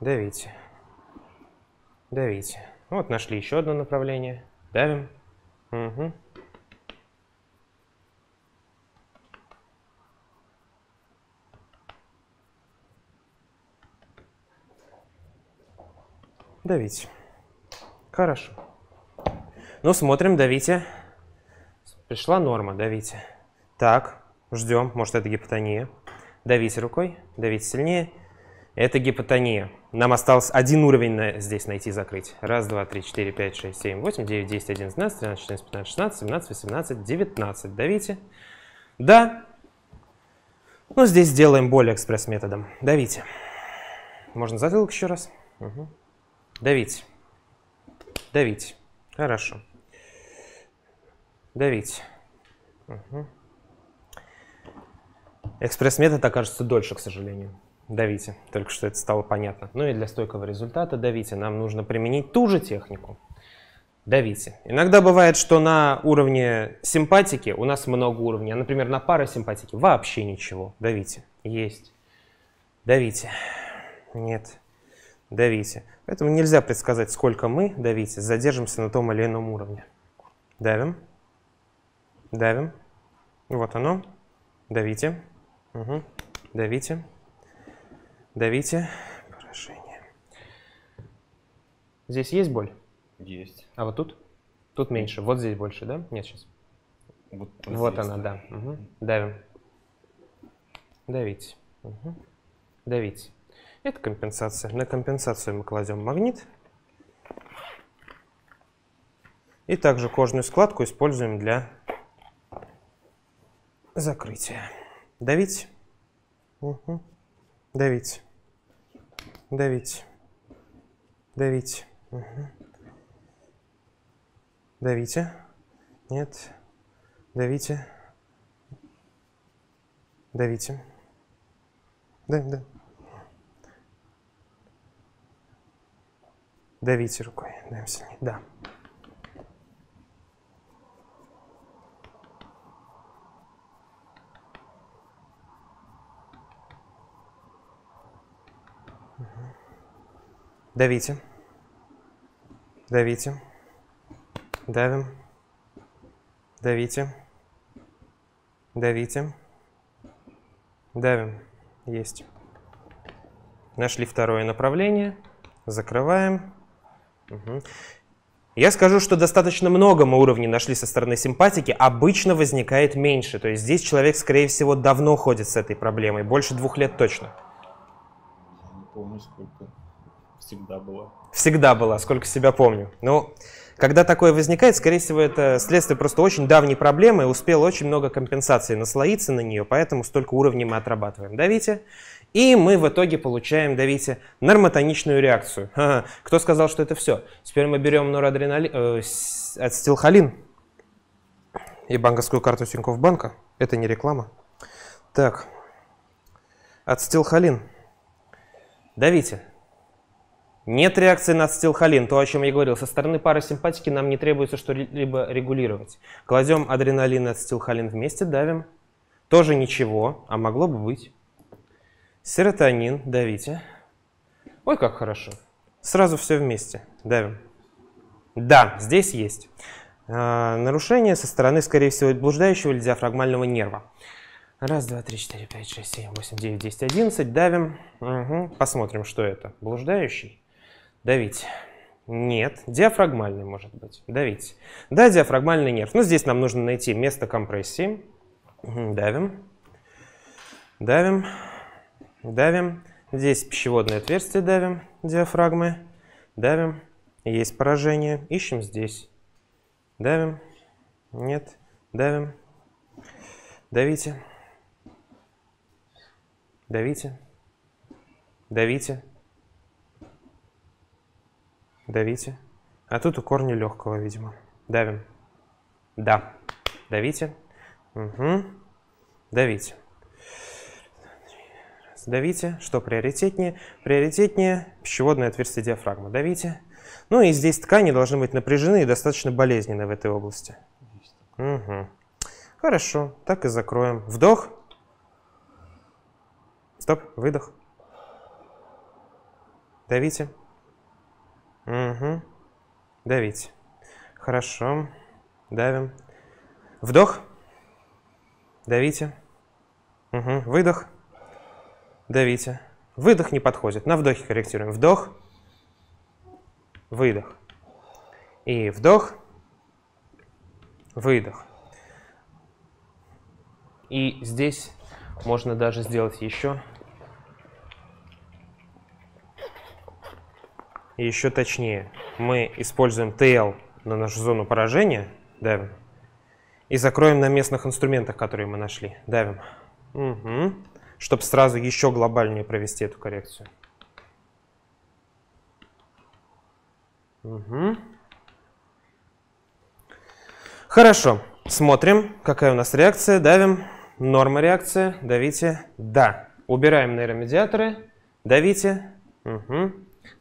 Давите. Давите. Вот нашли еще одно направление. Давим. Угу. Давите, Хорошо. Ну, смотрим, давите. Пришла норма, давите. Так, ждем, может, это гипотония. Давите рукой, давите сильнее. Это гипотония. Нам осталось один уровень на, здесь найти и закрыть. Раз, два, три, четыре, пять, шесть, семь, восемь, девять, десять, один, двенадцать, тринадцать, четырнадцать, пятнадцать, шестнадцать, семнадцать, восемнадцать, девятнадцать. Давите. Да. Ну, здесь сделаем более экспресс-методом. Давите. Можно затылок еще раз. Угу. Давить. Давить. Хорошо. Давить. Угу. Экспресс-метод окажется дольше, к сожалению. Давите. Только что это стало понятно. Ну и для стойкого результата давите. Нам нужно применить ту же технику. Давите. Иногда бывает, что на уровне симпатики у нас много уровней. А, например, на парасимпатике вообще ничего. Давите. Есть. Давите. Нет давите. Поэтому нельзя предсказать, сколько мы, давите, задержимся на том или ином уровне. Давим. Давим. Вот оно. Давите. Угу. Давите. Давите. Поражение. Здесь есть боль? Есть. А вот тут? Тут меньше. Вот здесь больше, да? Нет, сейчас. Вот, вот, вот она, да. да. Угу. Давим. Давите. Угу. Давите. Это компенсация. На компенсацию мы кладем магнит. И также кожную складку используем для закрытия. Давить. Угу. Давить. Давить. Давить. Угу. Давите. Нет. Давите. Давите. Да, да. Давите рукой. Даем сильнее. Да. Давите. Давите. Давим. Давите. Давите. Давим. Есть. Нашли второе направление. Закрываем. Угу. Я скажу, что достаточно много мы уровней нашли со стороны симпатики, обычно возникает меньше. То есть здесь человек, скорее всего, давно ходит с этой проблемой, больше двух лет точно. Не помню, сколько всегда было. Всегда было, сколько себя помню. Ну, Но... Когда такое возникает, скорее всего, это следствие просто очень давней проблемы, успел очень много компенсаций наслоиться на нее, поэтому столько уровней мы отрабатываем. Давите. И мы в итоге получаем, давите, нормотоничную реакцию. Ха -ха. Кто сказал, что это все? Теперь мы берем норадреналин, э, ацетилхолин и банковскую карту Тинькофф банка. Это не реклама. Так, ацетилхолин. Давите. Нет реакции на ацетилхолин, то, о чем я говорил. Со стороны парасимпатики нам не требуется что-либо регулировать. Кладем адреналин и ацетилхолин вместе, давим. Тоже ничего, а могло бы быть. Серотонин, давите. Ой, как хорошо. Сразу все вместе, давим. Да, здесь есть. А, нарушение со стороны, скорее всего, блуждающего или диафрагмального нерва. Раз, два, три, четыре, пять, шесть, семь, восемь, девять, десять, одиннадцать. Давим. Угу. Посмотрим, что это. Блуждающий? Давить. Нет. Диафрагмальный может быть. Давить. Да, диафрагмальный нерв. Но ну, здесь нам нужно найти место компрессии. Давим. Давим. Давим. Здесь пищеводное отверстие давим, диафрагмы. Давим. Есть поражение. Ищем здесь. Давим. Нет. Давим. Давите. Давите. Давите. Давите. А тут у корня легкого, видимо. Давим. Да. Давите. Угу. Давите. Давите. Что приоритетнее? Приоритетнее пищеводное отверстие диафрагмы. Давите. Ну и здесь ткани должны быть напряжены и достаточно болезненно в этой области. Угу. Хорошо, так и закроем. Вдох. Стоп, выдох. Давите. Угу. Давить. Хорошо. Давим. Вдох. Давите. Угу. Выдох. Давите. Выдох не подходит. На вдохе корректируем. Вдох. Выдох. И вдох. Выдох. И здесь можно даже сделать еще еще точнее, мы используем TL на нашу зону поражения, давим, и закроем на местных инструментах, которые мы нашли, давим, угу. чтобы сразу еще глобальнее провести эту коррекцию. Угу. Хорошо, смотрим, какая у нас реакция, давим, норма реакция, давите, да. Убираем нейромедиаторы, давите, угу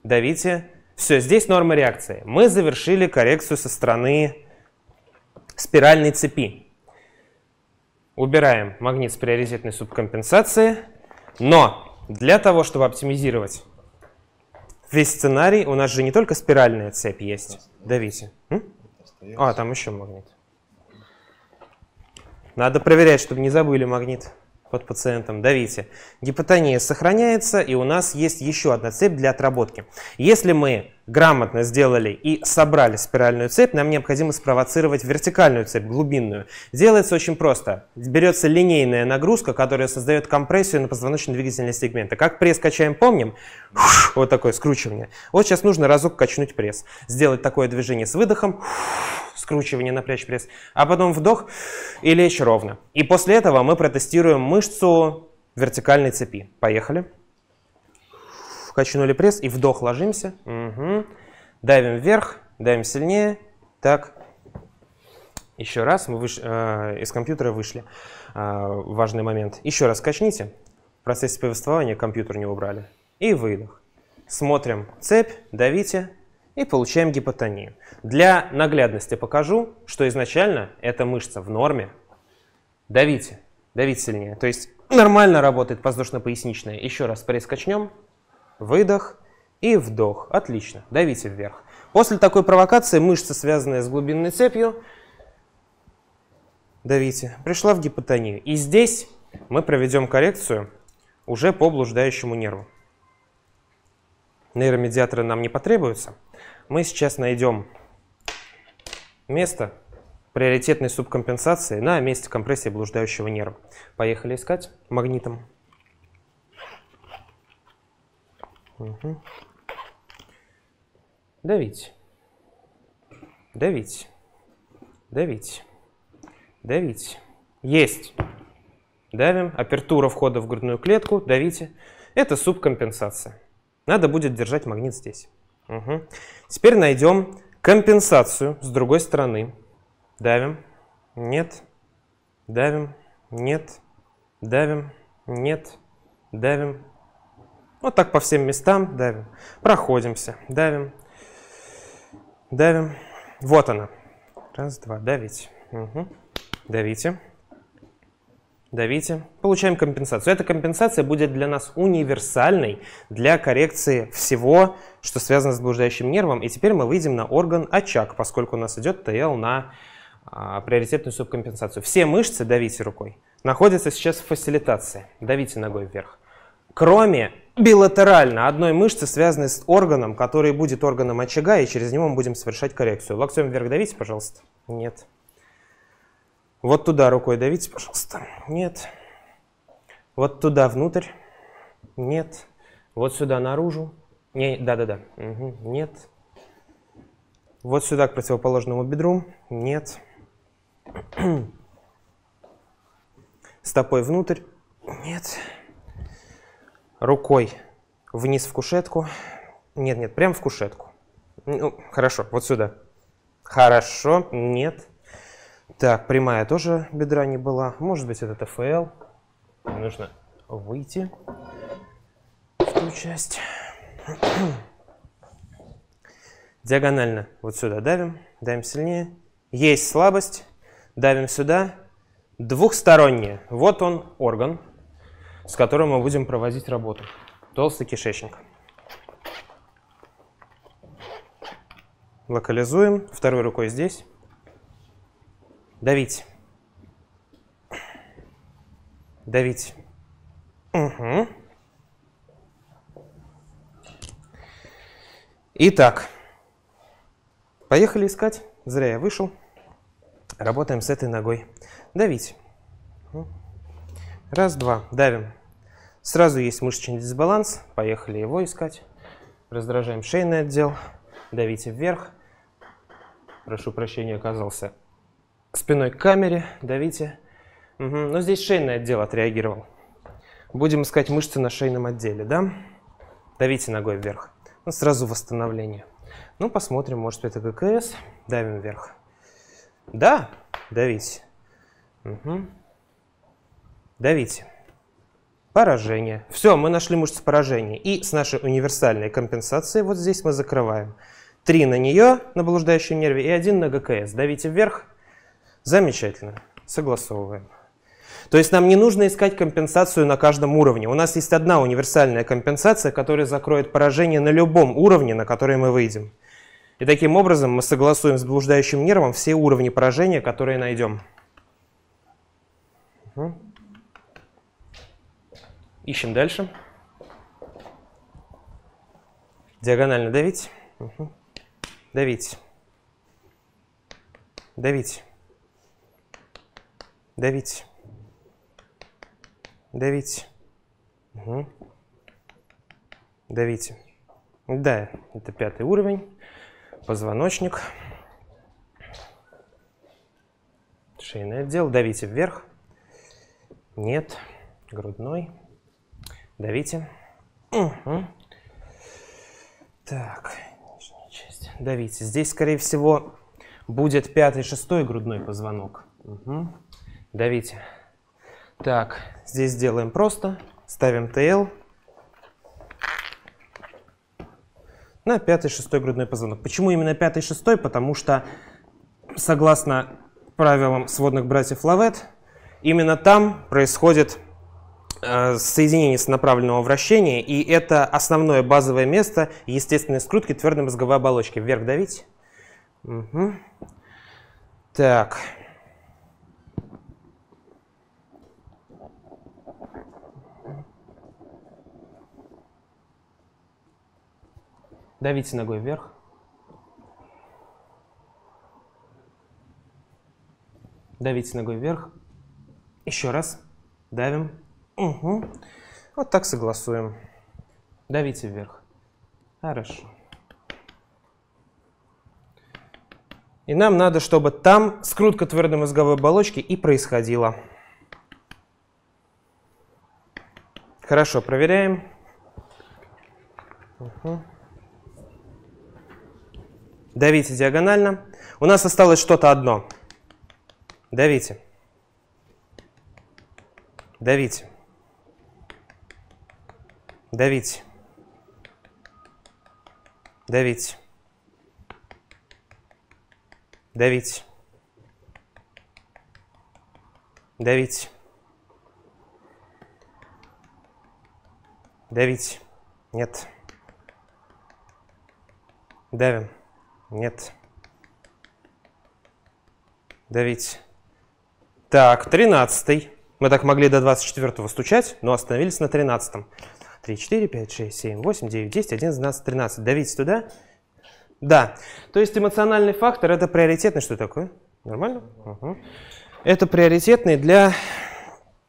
давите. Все, здесь норма реакции. Мы завершили коррекцию со стороны спиральной цепи. Убираем магнит с приоритетной субкомпенсации. Но для того, чтобы оптимизировать весь сценарий, у нас же не только спиральная цепь есть. Давите. М? А, там еще магнит. Надо проверять, чтобы не забыли магнит под пациентом, давите. Гипотония сохраняется, и у нас есть еще одна цепь для отработки. Если мы грамотно сделали и собрали спиральную цепь, нам необходимо спровоцировать вертикальную цепь, глубинную. Делается очень просто. Берется линейная нагрузка, которая создает компрессию на позвоночно-двигательные сегменты. Как пресс качаем, помним? вот такое скручивание. Вот сейчас нужно разок качнуть пресс. Сделать такое движение с выдохом, скручивание, напрячь пресс, а потом вдох и лечь ровно. И после этого мы протестируем мышцу вертикальной цепи. Поехали. Качнули пресс и вдох ложимся. Угу. Давим вверх, давим сильнее. Так. Еще раз. Мы выш... э, из компьютера вышли. Э, важный момент. Еще раз качните. В процессе повествования компьютер не убрали. И выдох. Смотрим цепь, давите и получаем гипотонию. Для наглядности покажу, что изначально эта мышца в норме. Давите, давите сильнее. То есть нормально работает воздушно-поясничная. Еще раз пресс качнем выдох и вдох. Отлично, давите вверх. После такой провокации мышцы, связанные с глубинной цепью, давите, пришла в гипотонию. И здесь мы проведем коррекцию уже по блуждающему нерву. Нейромедиаторы нам не потребуются. Мы сейчас найдем место приоритетной субкомпенсации на месте компрессии блуждающего нерва. Поехали искать магнитом. Угу. Давить. Давить. Давить. Давить. Есть. Давим. Апертура входа в грудную клетку. Давите. Это субкомпенсация. Надо будет держать магнит здесь. Угу. Теперь найдем компенсацию с другой стороны. Давим. Нет. Давим. Нет. Давим. Нет. Давим. Вот так по всем местам давим. Проходимся, давим, давим. Вот она. Раз, два, давить. Угу. Давите. Давите. Получаем компенсацию. Эта компенсация будет для нас универсальной для коррекции всего, что связано с блуждающим нервом. И теперь мы выйдем на орган очаг, поскольку у нас идет ТЛ на а, приоритетную субкомпенсацию. Все мышцы, давите рукой, находятся сейчас в фасилитации. Давите ногой вверх. Кроме билатерально одной мышцы, связанной с органом, который будет органом очага, и через него мы будем совершать коррекцию. Локтем вверх давите, пожалуйста. Нет. Вот туда рукой давите, пожалуйста. Нет. Вот туда внутрь. Нет. Вот сюда наружу. Не, да-да-да. Угу. Нет. Вот сюда к противоположному бедру. Нет. Стопой внутрь. Нет рукой вниз в кушетку. Нет, нет, прям в кушетку. Ну, хорошо, вот сюда. Хорошо, нет. Так, прямая тоже бедра не была. Может быть, это ТФЛ. Нужно выйти в ту часть. Диагонально вот сюда давим, давим сильнее. Есть слабость, давим сюда. Двухстороннее. Вот он, орган с которым мы будем проводить работу. Толстый кишечник. Локализуем. Второй рукой здесь. Давить. Давить. Угу. Итак, поехали искать. Зря я вышел. Работаем с этой ногой. Давить. Раз, два, давим. Сразу есть мышечный дисбаланс, поехали его искать. Раздражаем шейный отдел, давите вверх. Прошу прощения, оказался спиной к камере, давите. Угу. Ну, Но здесь шейный отдел отреагировал. Будем искать мышцы на шейном отделе, да? Давите ногой вверх. Ну, сразу восстановление. Ну, посмотрим, может, это ГКС. Давим вверх. Да, Давить. Угу. Давите. Поражение. Все, мы нашли мышцу поражения. И с нашей универсальной компенсацией вот здесь мы закрываем. три на нее, на блуждающем нерве, и один на ГКС. Давите вверх. Замечательно. Согласовываем. То есть нам не нужно искать компенсацию на каждом уровне. У нас есть одна универсальная компенсация, которая закроет поражение на любом уровне, на который мы выйдем. И таким образом мы согласуем с блуждающим нервом все уровни поражения, которые найдем. Угу. Ищем дальше. Диагонально давить. Угу. Давить. Давить. Давить. Давить. Угу. Давите. Да, это пятый уровень. Позвоночник. Шейный отдел. Давите вверх. Нет. Грудной. Давите. Угу. Так, нижняя часть. Давите. Здесь, скорее всего, будет пятый, шестой грудной позвонок. Угу. Давите. Так, здесь делаем просто. Ставим ТЛ на пятый, шестой грудной позвонок. Почему именно пятый, шестой? Потому что, согласно правилам сводных братьев Лавет, именно там происходит Э, соединение с направленного вращения, и это основное базовое место естественной скрутки твердой мозговой оболочки. Вверх давить. Угу. Так. Давите ногой вверх. Давите ногой вверх. Еще раз. Давим. Угу. Вот так согласуем. Давите вверх. Хорошо. И нам надо, чтобы там скрутка твердой твердомозговой оболочки и происходила. Хорошо, проверяем. Угу. Давите диагонально. У нас осталось что-то одно. Давите. Давите. Давить. Давить. Давить. Давить. Давить. Нет. Давим. Нет. Давить. Так, тринадцатый. Мы так могли до 24 стучать, но остановились на 13. -м. 3, 4, 5, 6, 7, 8, 9, 10, 11, 12, 13. Давите туда. Да. То есть эмоциональный фактор – это приоритетный. Что такое? Нормально? Угу. Это приоритетный для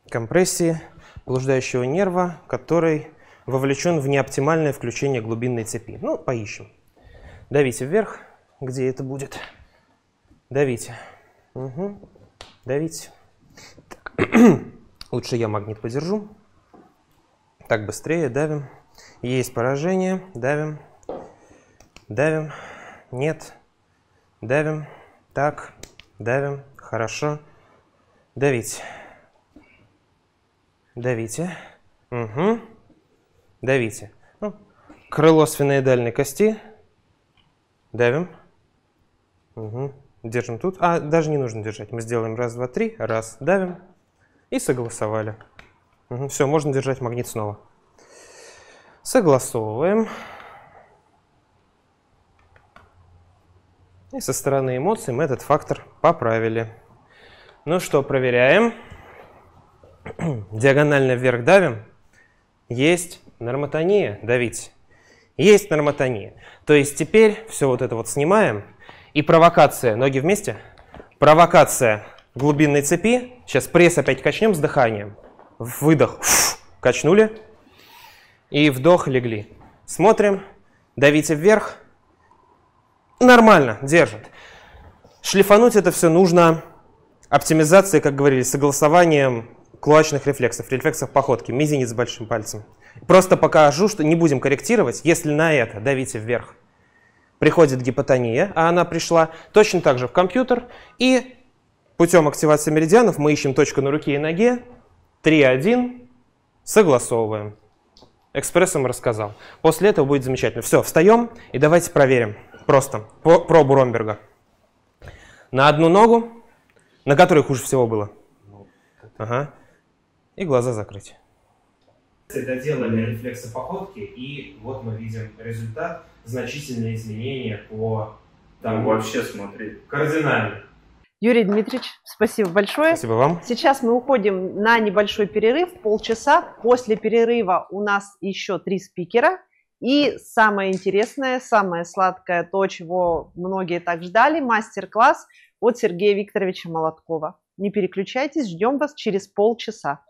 компрессии блуждающего нерва, который вовлечен в неоптимальное включение глубинной цепи. Ну, поищем. Давите вверх, где это будет. Давите. Угу. Давите. Так. Лучше я магнит подержу. Так быстрее давим. Есть поражение. Давим. Давим. Нет. Давим. Так. Давим. Хорошо. Давить. Давите. Угу. Давите. Ну, крыло сфиноидальной кости. Давим. Угу. Держим тут. А, даже не нужно держать. Мы сделаем раз, два, три. Раз. Давим. И согласовали. Угу, все, можно держать магнит снова. Согласовываем. И со стороны эмоций мы этот фактор поправили. Ну что, проверяем. Диагонально вверх давим. Есть нормотония давить. Есть нормотония. То есть теперь все вот это вот снимаем. И провокация. Ноги вместе. Провокация глубинной цепи. Сейчас пресс опять качнем с дыханием выдох, фу, качнули и вдох легли. Смотрим, давите вверх. Нормально, держит. Шлифануть это все нужно оптимизацией, как говорили, согласованием клуачных рефлексов, рефлексов походки, мизинец с большим пальцем. Просто покажу, что не будем корректировать, если на это давите вверх. Приходит гипотония, а она пришла точно так же в компьютер, и путем активации меридианов мы ищем точку на руке и ноге, 3.1, согласовываем. Экспрессом рассказал. После этого будет замечательно. Все, встаем и давайте проверим просто пробу Ромберга. На одну ногу, на которой хуже всего было. Ага. И глаза закрыть. Доделали рефлексы походки, и вот мы видим результат. Значительные изменения по там Ну, вообще смотри. Кардинально. Юрий Дмитриевич, спасибо большое. Спасибо вам. Сейчас мы уходим на небольшой перерыв, полчаса. После перерыва у нас еще три спикера. И самое интересное, самое сладкое, то, чего многие так ждали, мастер-класс от Сергея Викторовича Молоткова. Не переключайтесь, ждем вас через полчаса.